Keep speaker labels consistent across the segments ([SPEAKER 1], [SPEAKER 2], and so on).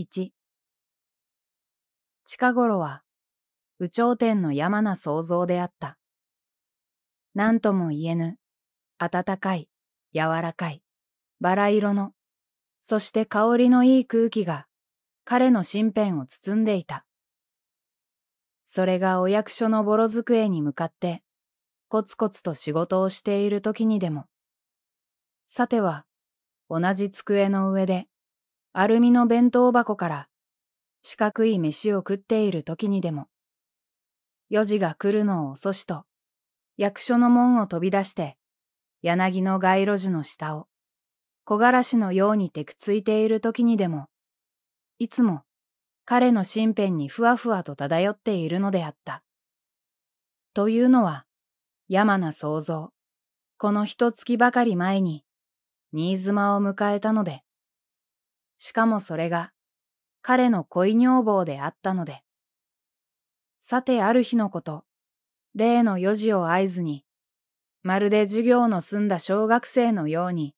[SPEAKER 1] 1近頃は宇頂天の山な想像であった。何とも言えぬ、暖かい、柔らかい、
[SPEAKER 2] バラ色の、そして香りのいい空気が彼の身辺を包んでいた。それがお役所のぼろ机に向かって、コツコツと仕事をしている時にでも、さては、同じ机の上で、アルミの弁当箱から四角い飯を食っている時にでも4時が来るのを遅しと役所の門を飛び出して柳の街路樹の下を木枯らしのようにてくついている時にでもいつも彼の身辺にふわふわと漂っているのであった。というのは山名創造この一月ばかり前に新妻を迎えたのでしかもそれが彼の恋女房であったので。さてある日のこと、例の四時を合図に、まるで授業の済んだ小学生のように、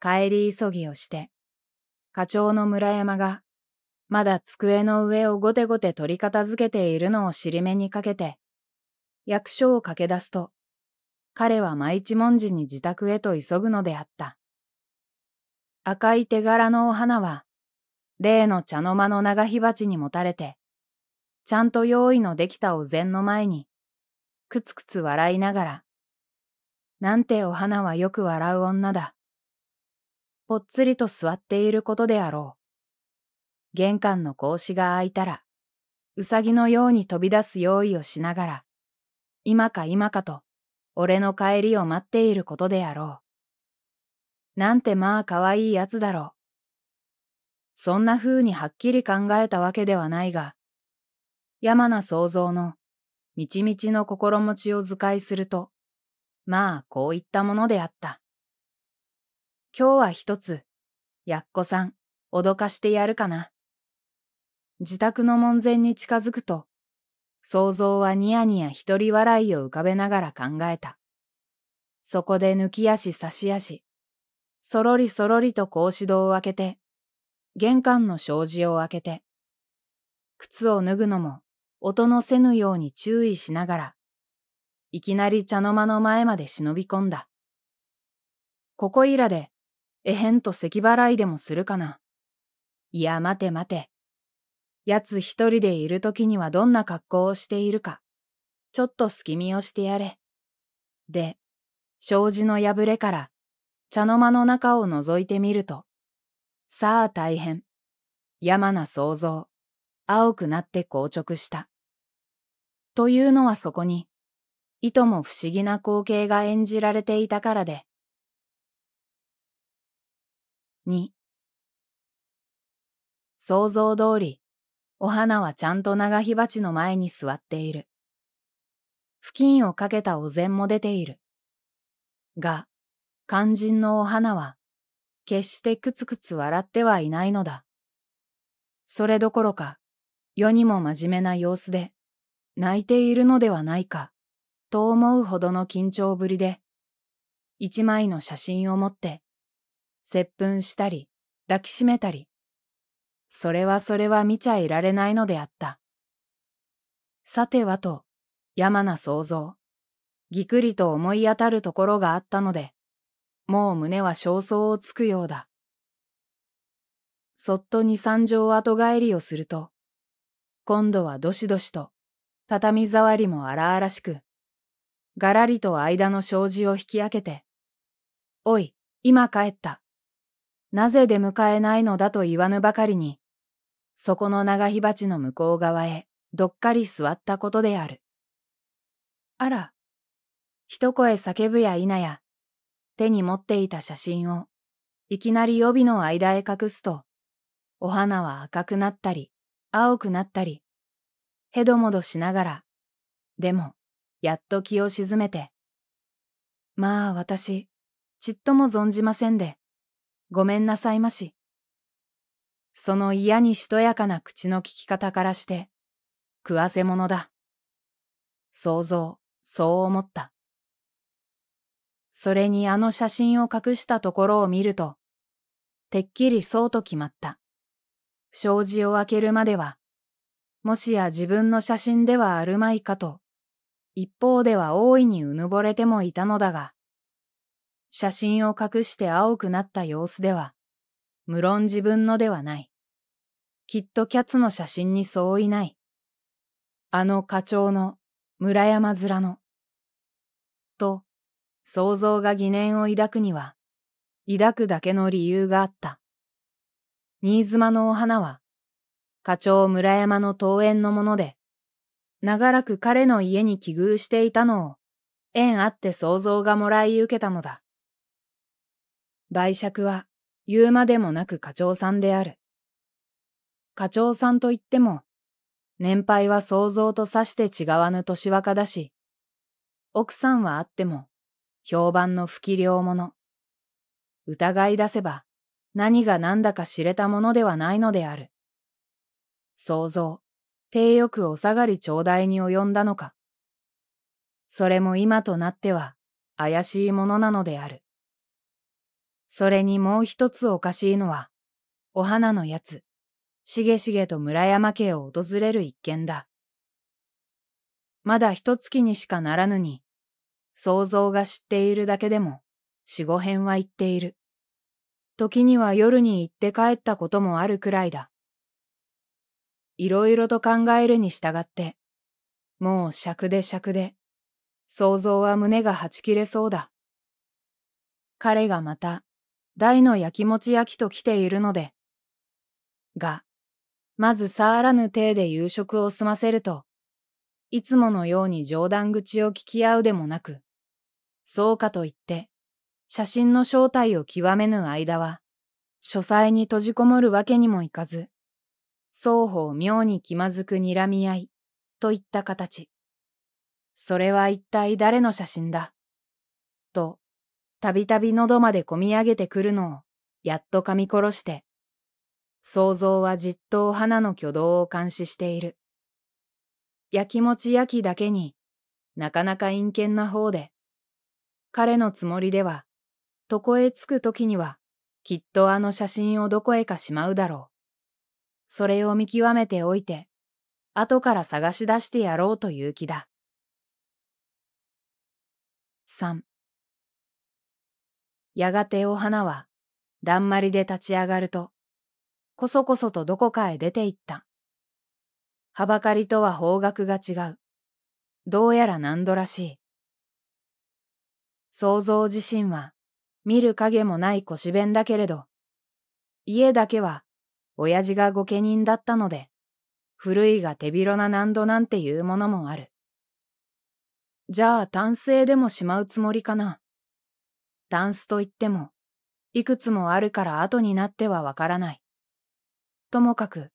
[SPEAKER 2] 帰り急ぎをして、課長の村山が、まだ机の上をごてごて取り片付けているのを尻目にかけて、役所を駆け出すと、彼は毎一文字に自宅へと急ぐのであった。赤い手柄のお花は、例の茶の間の長火鉢にもたれて、ちゃんと用意のできたお膳の前に、くつくつ笑いながら、なんてお花はよく笑う女だ。ぽっつりと座っていることであろう。玄関の格子が開いたら、うさぎのように飛び出す用意をしながら、今か今かと、俺の帰りを待っていることであろう。なんてまあかわいいやつだろう。そんな風にはっきり考えたわけではないが、山名創造の、みちみちの心持ちを図解
[SPEAKER 1] すると、まあこういったものであった。今日は一つ、やっこさん、脅かしてやるかな。自
[SPEAKER 2] 宅の門前に近づくと、想像はニヤニヤ一人笑いを浮かべながら考えた。そこで抜き足差し足、そろりそろりと格子戸を開けて、玄関の障子を開けて、靴を脱ぐのも音のせぬように注意しながら、いきなり茶の間の前まで忍び込んだ。ここいらで、えへんと咳払いでもするかな。いや、待て待て。奴一人でいる時にはどんな格好をしているか、ちょっと隙見をしてやれ。で、障子の破れから、茶の間の中を覗いてみると、さあ大変。山な想像。青くなって硬直した。というのはそこに、いとも
[SPEAKER 1] 不思議な光景が演じられていたからで。2想像通り、お花はちゃんと長火鉢の前に座っている。布巾をかけた
[SPEAKER 2] お膳も出ている。が、肝心のお花は、決してくつくつ笑ってはいないのだ。それどころか、世にも真面目な様子で、泣いているのではないか、と思うほどの緊張ぶりで、一枚の写真を持って、接吻したり、抱きしめたり、それはそれは見ちゃいられないのであった。さてはと、山な想像、ぎくりと思い当たるところがあったので、もう胸は焦燥をつくようだ。そっと二三畳後帰りをすると、今度はどしどしと、畳触りも荒々しく、がらりと間の障子を引き開けて、おい、今帰った。なぜ出迎えないのだと言わぬばかりに、そこの長火鉢の向こう側へ、どっかり座ったことである。あら、一声叫ぶや否や、手に持っていた写真を、いきなり予備の間へ隠すと、お花は赤くなったり、青くなったり、へどもどしながら、でも、やっと気を沈めて、まあ私、ちっとも存じませんで、ごめんなさいまし。その嫌にしとやかな口の聞き方からして、食わせ者だ。想像、そう思った。それにあの写真を隠したところを見ると、てっきりそうと決まった。障子を開けるまでは、もしや自分の写真ではあるまいかと、一方では大いにうぬぼれてもいたのだが、写真を隠して青くなった様子では、無論自分のではない。きっとキャツの写真に相違ない。あの課長の村山面の。と、想像が疑念を抱くには、抱くだけの理由があった。新妻のお花は、課長村山の桃園のもので、長らく彼の家に寄遇していたのを、縁あって想像がもらい受けたのだ。売借は言うまでもなく課長さんである。課長さんといっても、年配は想像とさして違わぬ年若だし、奥さんはあっても、評判の不器量者。疑い出せば、何が何だか知れたものではないのである。想像、低欲お下がり頂戴に及んだのか。それも今となっては、怪しいものなのである。それにもう一つおかしいのは、お花のやつ、しげしげと村山家を訪れる一件だ。まだ一月にしかならぬに、想像が知っているだけでも、四五編は言っている。時には夜に行って帰ったこともあるくらいだ。いろいろと考えるに従って、もう尺で尺で、想像は胸がはち切れそうだ。彼がまた、大のやきもち焼きと来ているので。が、まず触らぬ体で夕食を済ませると、いつものように冗談口を聞き合うでもなく、そうかと言って、写真の正体を極めぬ間は、書斎に閉じこもるわけにもいかず、双方妙に気まずく睨み合い、といった形。それは一体誰の写真だと、たびたび喉までこみ上げてくるのを、やっと噛み殺して、想像はじっとお花の挙動を監視している。やきもち焼きだけに、なかなか陰険な方で、彼のつもりでは、床へ着く時には、きっとあの写真をどこへかしまうだろう。それを見極めておいて、
[SPEAKER 1] 後から探し出してやろうという気だ。3やがてお花は、だんまりで立ち上がると、こそこそとどこかへ出て行った。
[SPEAKER 2] はばかりとは方角が違う。どうやら難度らしい。想像自身は、見る影もない腰弁だけれど、家だけは、親父が御家人だったので、古いが手広な難度なんていうものもある。じゃあ、タンスへでもしまうつもりかな。タンスといっても、いくつもあるから後になってはわからない。ともかく、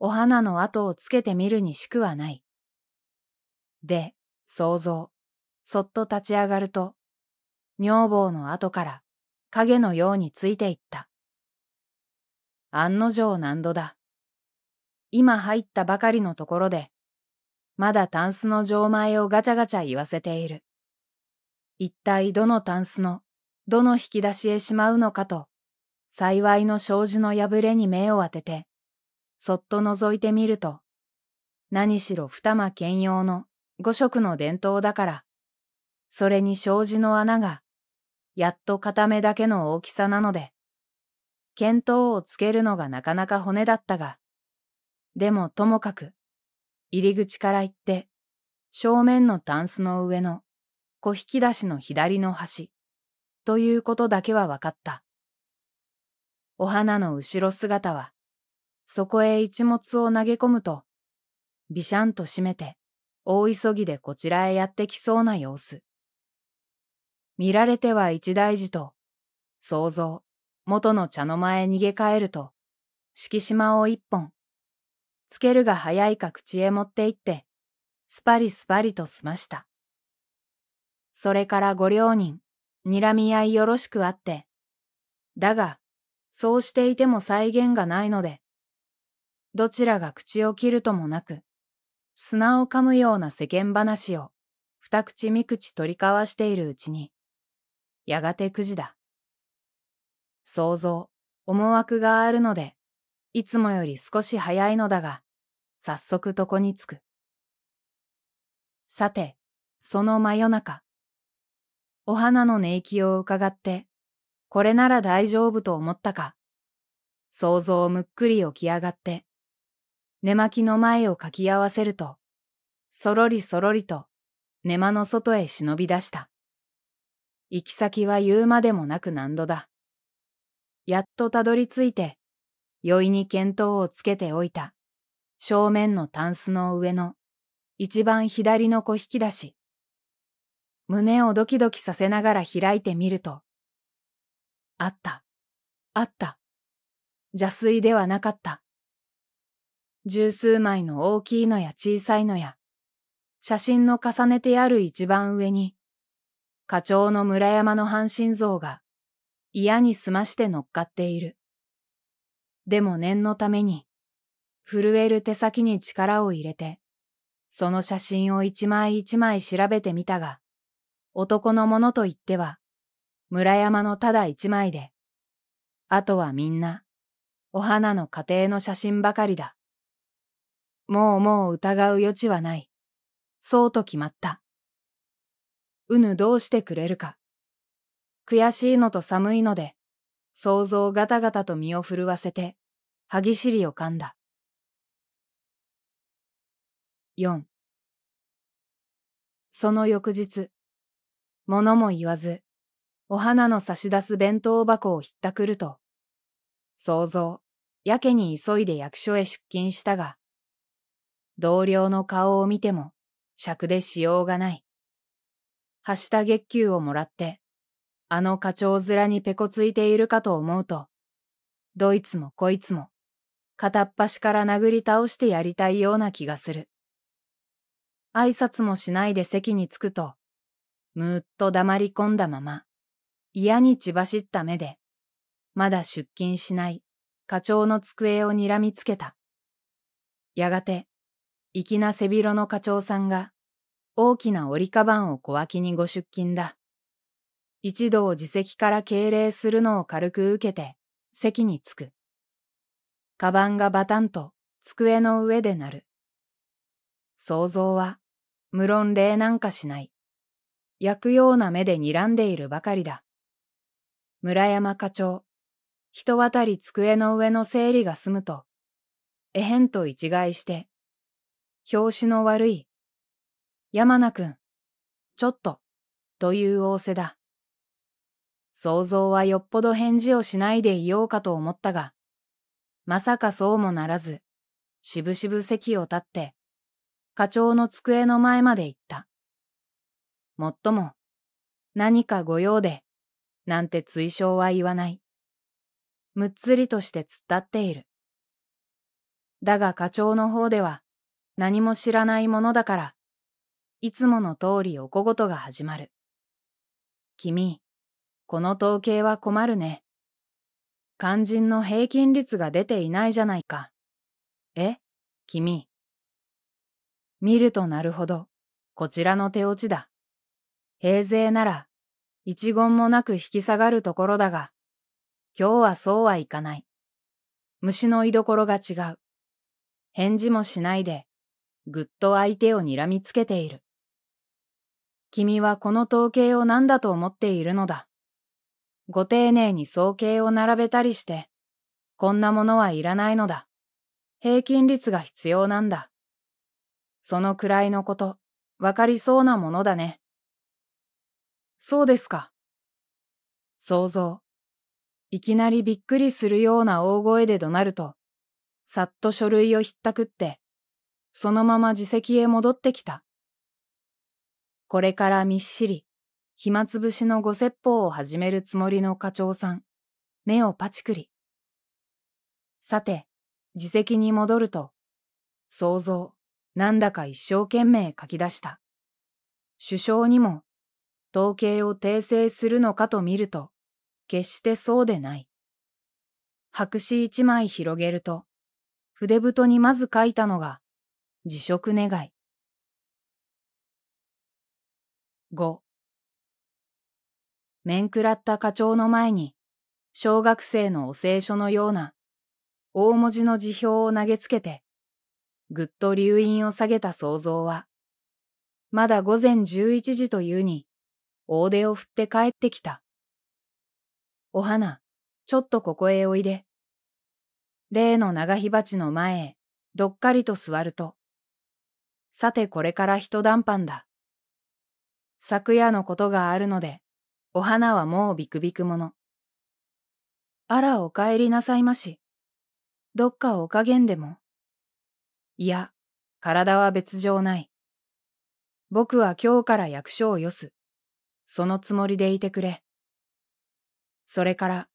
[SPEAKER 2] お花の跡をつけてみるにしくはない。で、想像、そっと立ち上がると、女房の後から影のようについていった。案の定何度だ。今入ったばかりのところで、まだタンスの錠前をガチャガチャ言わせている。一体どのタンスの、どの引き出しへしまうのかと、幸いの障子の破れに目を当てて、そっと覗いてみると、何しろ二間兼用の五色の伝統だから、それに障子の穴が、やっと片目だけの大きさなので、見当をつけるのがなかなか骨だったが、でもともかく、入り口から行って、正面のタンスの上の小引き出しの左の端、ということだけは分かった。お花の後ろ姿は、そこへ一物を投げ込むと、ビシャンと閉めて、大急ぎでこちらへやってきそうな様子。見られては一大事と、想像、元の茶の間へ逃げ帰ると、敷島を一本、つけるが早いか口へ持って行って、スパリスパリと済ました。それからご両人、睨み合いよろしくあって。だが、そうしていても再現がないので、どちらが口を切るともなく、砂を噛むような世間話を二口三口取り交わしているうちに、やがて九時だ。想像、思惑があるので、いつもより少し早いのだが、早速床に着く。さて、その真夜中。お花の寝息を伺って、これなら大丈夫と思ったか。想像むっくり起き上がって、寝巻きの前をかき合わせると、そろりそろりと、寝間の外へ忍び出した。行き先は言うまでもなく何度だ。やっとたどり着いて、酔いに見当をつけておいた、正面のタンスの上の、一番左の小引き出し。胸をドキドキさせながら開いてみると、あった、あった、邪水ではなかった。十数枚の大きいのや小さいのや、写真の重ねてある一番上に、課長の村山の半身像が、嫌に済まして乗っかっている。でも念のために、震える手先に力を入れて、その写真を一枚一枚調べてみたが、男のものと言っては、村山のただ一枚で、あとはみんな、お花の家庭の写真ばかりだ。もうもう疑う余地はない。そうと決まった。うぬどうしてくれるか。悔しいのと寒いので、想像
[SPEAKER 1] ガタガタと身を震わせて、歯ぎしりを噛んだ。4その翌日、物も言わず、お花の差し出す弁当箱をひったくると、
[SPEAKER 2] 想像、やけに急いで役所へ出勤したが、同僚の顔を見ても、尺でしようがない。はした月給をもらって、あの課長面にペコついているかと思うと、どいつもこいつも、片っ端から殴り倒してやりたいような気がする。挨拶もしないで席に着くと、むーっと黙り込んだまま、嫌に血走った目で、まだ出勤しない課長の机を睨みつけた。やがて、粋な背広の課長さんが、大きな折りかばんを小脇にご出勤だ。一同自席から敬礼するのを軽く受けて、席に着く。カバンがバタンと机の上で鳴る。想像は、無論礼なんかしない。焼くような目で睨んでいるばかりだ。村山課長、人渡り机の上の整理が済むと、えへんと一概して、表紙の悪い。山名くん、ちょっと、という仰せだ。想像はよっぽど返事をしないでいようかと思ったが、まさかそうもならず、しぶしぶ席を立って、課長の机の前まで行った。もっとも、何か御用で、なんて追奨は言わない。むっつりとして突っ立っている。だが課長の方では、何も知らないものだから、いつもの通りお小言が始まる。君、この統計は困るね。肝心の平均率が出ていないじゃないか。え君。見るとなるほど、こちらの手落ちだ。平勢なら、一言もなく引き下がるところだが、今日はそうはいかない。虫の居所が違う。返事もしないで、ぐっと相手を睨みつけている。君はこの統計を何だと思っているのだ。ご丁寧に総計を並べたりして、こんなものはいらないのだ。平均率が必要なんだ。
[SPEAKER 1] そのくらいのこと、わかりそうなものだね。そうですか。想像。いきなりび
[SPEAKER 2] っくりするような大声で怒鳴ると、さっと書類をひったくって、そのまま自席へ戻ってきた。これからみっしり、暇つぶしのご説法を始めるつもりの課長さん、目をパチ
[SPEAKER 1] クリ。さて、自席に戻ると、想像、なんだか一生懸命書き出した。首相にも、
[SPEAKER 2] 統計を訂正するのかと見ると、決してそうでない。
[SPEAKER 1] 白紙一枚広げると、筆太にまず書いたのが、辞職願い5面食らった課長の前に小学生
[SPEAKER 2] のお聖書のような大文字の辞表を投げつけてぐっと留飲を下げた想像はまだ午前11時というに大手を振って帰ってきた。お花、ちょっとここへおいで。例の長火鉢の前へどっかりと座ると、さてこれから一段飯だ。昨夜のことがあるので、お花はもうビクビクもの。あらお帰りなさいまし。どっかお加減でも。いや、体は別状ない。僕は今日から役所をよす。そのつもりでいてくれ。それから、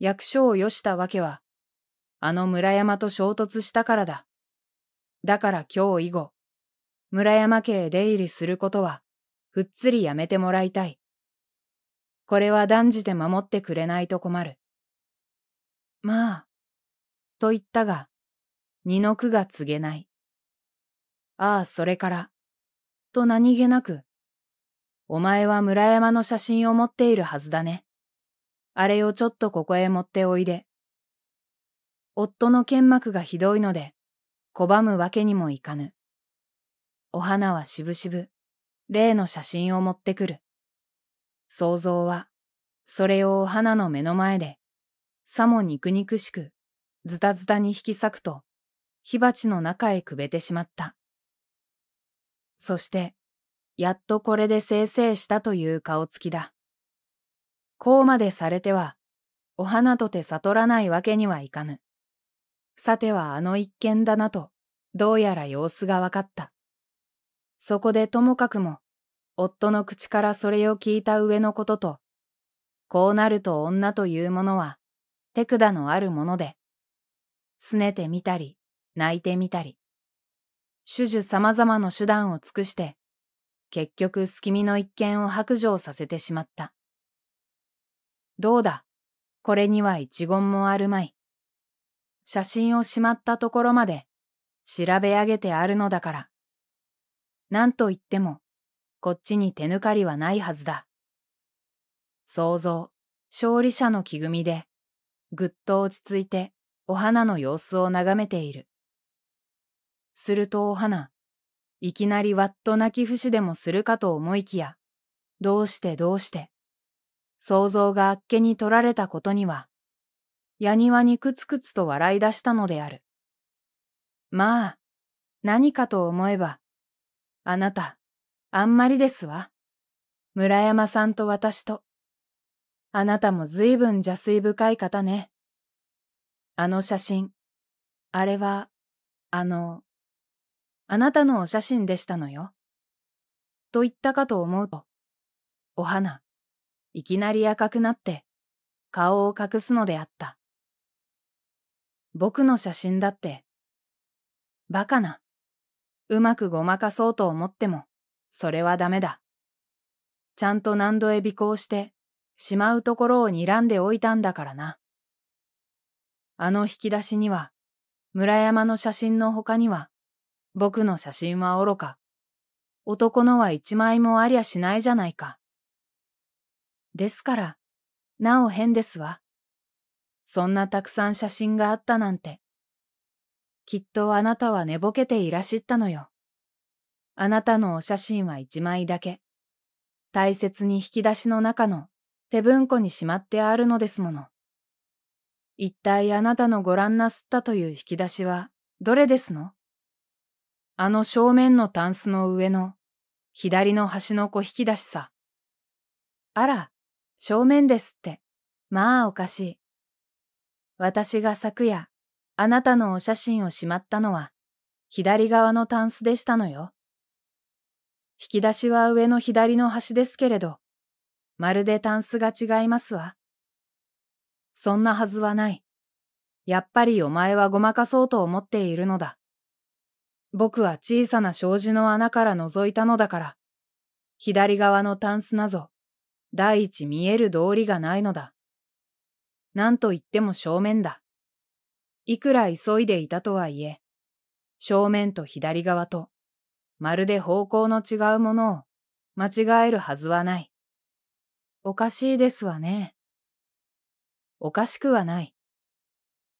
[SPEAKER 2] 役所をよしたわけは、あの村山と衝突したからだ。だから今日以後、村山家へ出入りすることは、ふっつりやめてもらいたい。これは断じて守ってくれないと困る。
[SPEAKER 1] まあ、と言ったが、二の句が告げない。ああ、それから、と何気なく、お前
[SPEAKER 2] は村山の写真を持っているはずだね。あれをちょっとここへ持っておいで。夫の剣幕がひどいので、拒むわけにもいかぬ。お花はしぶしぶ、例の写真を持ってくる。想像は、それをお花の目の前で、さも肉肉しく、ズタズタに引き裂くと、火鉢の中へくべてしまった。そして、やっとこれで生成したという顔つきだ。こうまでされては、お花とて悟らないわけにはいかぬ。さてはあの一件だなと、どうやら様子がわかった。そこでともかくも、夫の口からそれを聞いた上のことと、こうなると女というものは、手管のあるもので、拗ねてみたり、泣いてみたり、種々様々の手段を尽くして、結局隙見の一件を白状させてしまった。どうだ、これには一言もあるまい。写真をしまったところまで調べ上げてあるのだから。何と言っても、こっちに手抜かりはないはずだ。想像、勝利者の木組みで、ぐっと落ち着いて、お花の様子を眺めている。するとお花、いきなりわっと泣き節でもするかと思いきや、どうしてどうして、想像があっけに取られたことには、やにわにくつくつと笑い出したのである。まあ、何かと思えば、あなた、あんまりですわ。村山さんと私と。あなたも随分邪水深い方ね。
[SPEAKER 1] あの写真。あれは、あの、あなたのお写真でしたのよ。と言ったかと思うと、お花、いきなり赤くなって、顔を隠すのであった。僕の写真だって、バカな。うまくごまかそうと思っても、それはダメだ。
[SPEAKER 2] ちゃんと何度へ尾行して、しまうところを睨んでおいたんだからな。あの引き出しには、村山の写真の他には、僕の写真は愚か、男のは一枚もありゃしないじゃないか。ですから、なお変ですわ。そんなたくさん写真があったなんて、きっとあなたは寝ぼけていらしったのよ。あなたのお写真は一枚だけ。大切に引き出しの中の手文庫にしまってあるのですもの。一体あなたのご覧なすったという引き出しはどれですのあの正面のタンスの上の左の端の子引き出しさ。あら、正面ですって。まあおかしい。私が昨夜あなたのお写真をしまったのは、左側のタンスでしたのよ。引き出しは上の左の端ですけれど、まるでタンスが違いますわ。そんなはずはない。やっぱりお前はごまかそうと思っているのだ。僕は小さな障子の穴から覗いたのだから、左側のタンスなぞ、第一見える道理がないのだ。なんと言っても正面だ。いくら急いでいたとはいえ、正面と左側と、まるで方向の違うものを間違えるはずはない。おかしいですわね。おかしくはない。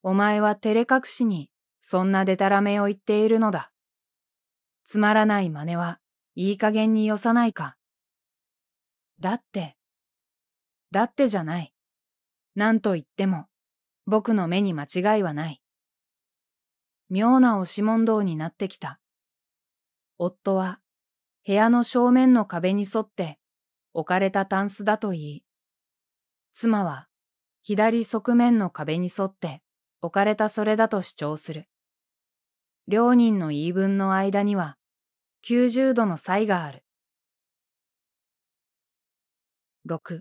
[SPEAKER 2] お前は照れ隠しに、そんなデタラメを言っているのだ。
[SPEAKER 1] つまらない真似は、いい加減によさないか。だって、だってじゃない。なんと言っても、
[SPEAKER 2] 僕の目に間違いはない。妙な押し問答になってきた。夫は部屋の正面の壁に沿って置かれたタンスだと言い、妻は左側面の壁に沿って置かれたそれだと主張する。両人の言い分
[SPEAKER 1] の間には90度の差異がある。6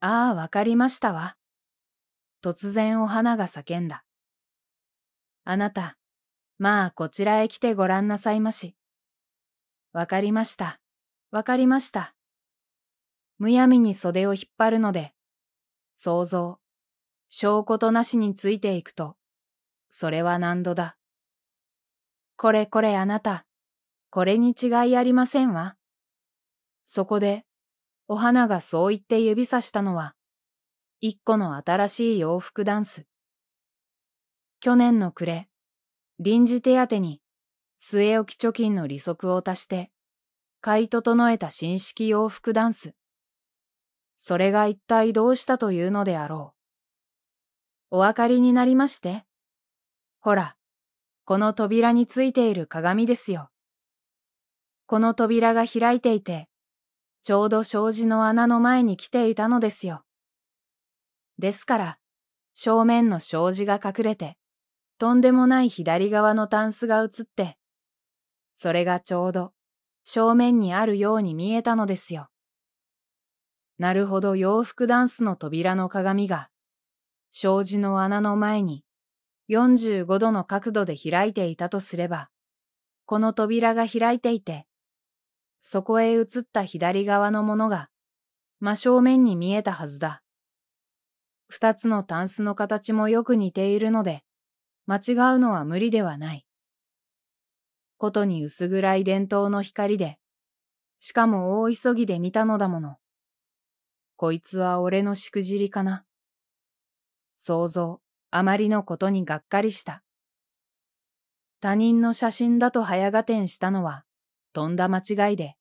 [SPEAKER 1] ああ、わかりましたわ。突然お花が叫んだ。あなた、
[SPEAKER 2] まあこちらへ来てごらんなさいまし。わかりました。わかりました。むやみに袖を引っ張るので、想像、証拠となしについていくと、それは難度だ。これこれあなた、これに違いありませんわ。そこで、お花がそう言って指さしたのは、一個の新しい洋服ダンス。去年の暮れ、臨時手当に据え置き貯金の利息を足して、買い整えた新式洋服ダンス。それが一体どうしたというのであろう。お分かりになりましてほら、この扉についている鏡ですよ。この扉が開いていて、ちょうど障子の穴の前に来ていたのですよ。ですから、正面の障子が隠れて、とんでもない左側のタンスが映って、それがちょうど正面にあるように見えたのですよ。なるほど洋服ダンスの扉の鏡が、障子の穴の前に45度の角度で開いていたとすれば、この扉が開いていて、そこへ映った左側のものが、真正面に見えたはずだ。二つのタンスの形もよく似ているので、間違うのは無理ではない。ことに薄暗い伝統の光で、しかも大急ぎで見たのだもの。こいつは俺のしくじりかな。想像、あまりのことにがっかりした。他人の写真だと早合点したのは、とんだ間違いで、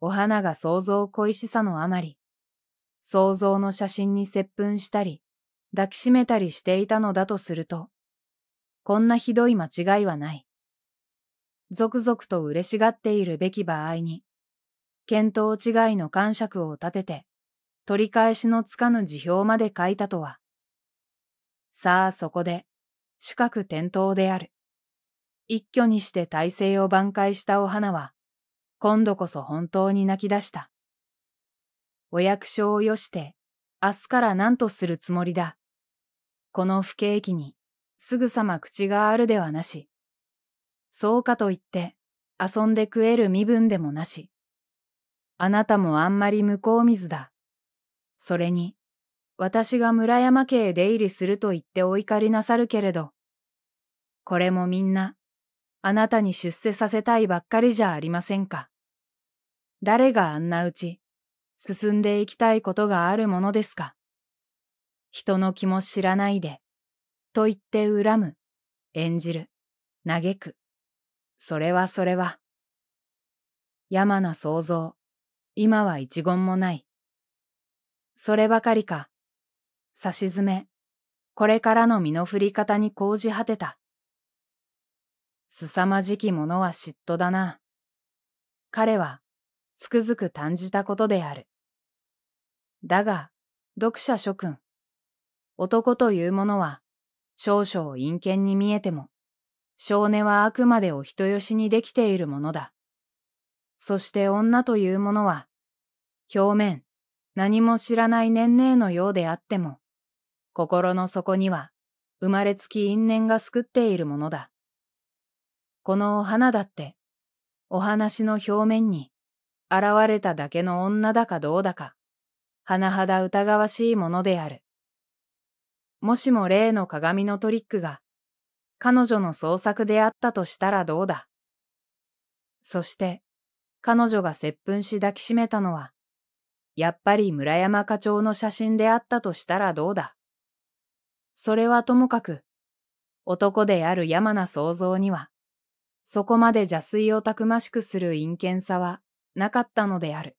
[SPEAKER 2] お花が想像恋しさのあまり、想像の写真に接吻したり、抱きしめたりしていたのだとすると、こんなひどい間違いはない。続々と嬉しがっているべき場合に、見当違いの感触を立てて、取り返しのつかぬ辞表まで書いたとは。さあそこで、主角転倒である。一挙にして体勢を挽回したお花は、今度こそ本当に泣き出した。お役所をよして、明日から何とするつもりだ。この不景気に、すぐさま口があるではなし。そうかと言って、遊んで食える身分でもなし。あなたもあんまり向こう水だ。それに、私が村山家へ出入りすると言ってお怒りなさるけれど、これもみんな、あなたに出世させたいばっかりじゃありませんか。誰があんなうち、進んでいきたいことがあるものですか人の気も知らないで、と言って恨む、演じる、嘆
[SPEAKER 1] く。それはそれは。山な想像、今は一言もない。そればかりか、差し
[SPEAKER 2] 詰め、これからの身の振り方に講じ果てた。すさまじきものは嫉妬だな。彼はつくづく感じたことである。だが、読者諸君、男というものは、少々陰険に見えても、少年はあくまでお人よしにできているものだ。そして女というものは、表面、何も知らない年齢のようであっても、心の底には、生まれつき因縁が救っているものだ。このお花だって、お話の表面に、現れただけの女だかどうだか、甚だ疑わしいものである。もしも例の鏡のトリックが、彼女の創作であったとしたらどうだ。そして、彼女が接吻し抱きしめたのは、やっぱり村山課長の写真であったとしたらどうだ。それはともかく、男である山名創造には、
[SPEAKER 1] そこまで邪水をたくましくする陰険さはなかったのである。